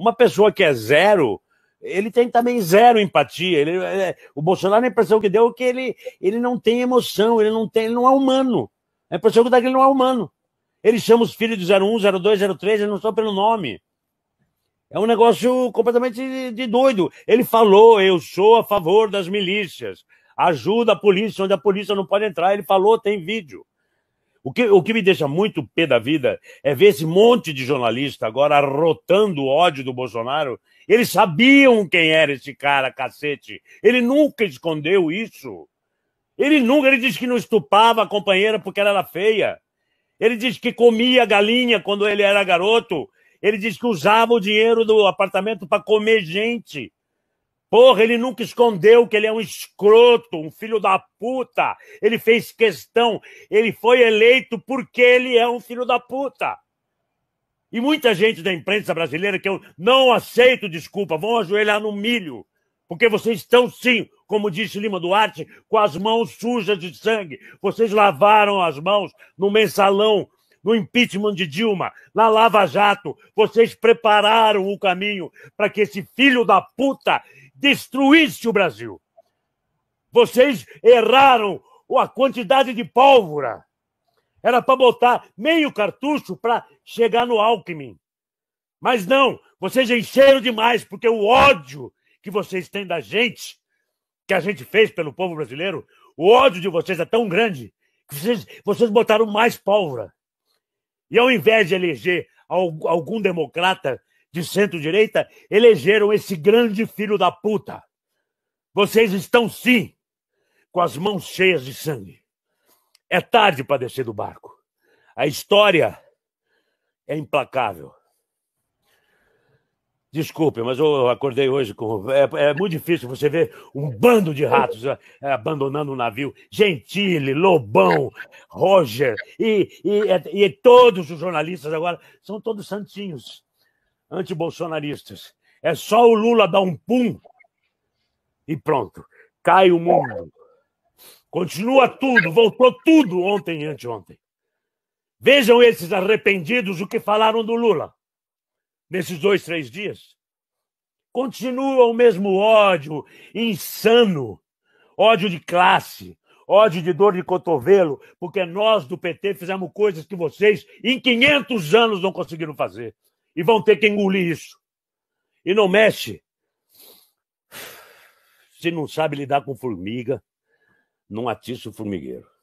Uma pessoa que é zero, ele tem também zero empatia. Ele, é, o Bolsonaro, a impressão que deu é que ele, ele não tem emoção, ele não, tem, ele não é humano. A impressão que dá é que ele não é humano. Ele chama os filhos de 01, 02, 03, eles não são pelo nome. É um negócio completamente de, de doido. Ele falou: eu sou a favor das milícias, ajuda a polícia onde a polícia não pode entrar. Ele falou: tem vídeo. O que, o que me deixa muito pé da vida é ver esse monte de jornalista agora arrotando o ódio do Bolsonaro. Eles sabiam quem era esse cara, cacete. Ele nunca escondeu isso. Ele nunca, ele disse que não estupava a companheira porque ela era feia. Ele disse que comia galinha quando ele era garoto. Ele disse que usava o dinheiro do apartamento para comer gente. Porra, ele nunca escondeu que ele é um escroto, um filho da puta. Ele fez questão, ele foi eleito porque ele é um filho da puta. E muita gente da imprensa brasileira que eu não aceito desculpa, vão ajoelhar no milho, porque vocês estão sim, como disse Lima Duarte, com as mãos sujas de sangue. Vocês lavaram as mãos no mensalão no impeachment de Dilma, na Lava Jato. Vocês prepararam o caminho para que esse filho da puta destruísse o Brasil. Vocês erraram a quantidade de pólvora. Era para botar meio cartucho para chegar no Alckmin. Mas não, vocês encheram demais, porque o ódio que vocês têm da gente, que a gente fez pelo povo brasileiro, o ódio de vocês é tão grande que vocês, vocês botaram mais pólvora. E ao invés de eleger algum democrata de centro-direita elegeram esse grande filho da puta. Vocês estão, sim, com as mãos cheias de sangue. É tarde para descer do barco. A história é implacável. Desculpe, mas eu acordei hoje com. É, é, muito difícil você ver um bando de ratos eh, abandonando o um navio. Gentile, Lobão, Roger e, e, e todos os jornalistas agora são todos santinhos antibolsonaristas. É só o Lula dar um pum e pronto. Cai o mundo. Continua tudo, voltou tudo ontem e anteontem. Vejam esses arrependidos o que falaram do Lula nesses dois, três dias. Continua o mesmo ódio insano, ódio de classe, ódio de dor de cotovelo, porque nós do PT fizemos coisas que vocês em 500 anos não conseguiram fazer e vão ter que engolir isso. E não mexe. Se não sabe lidar com formiga, não atiça o formigueiro.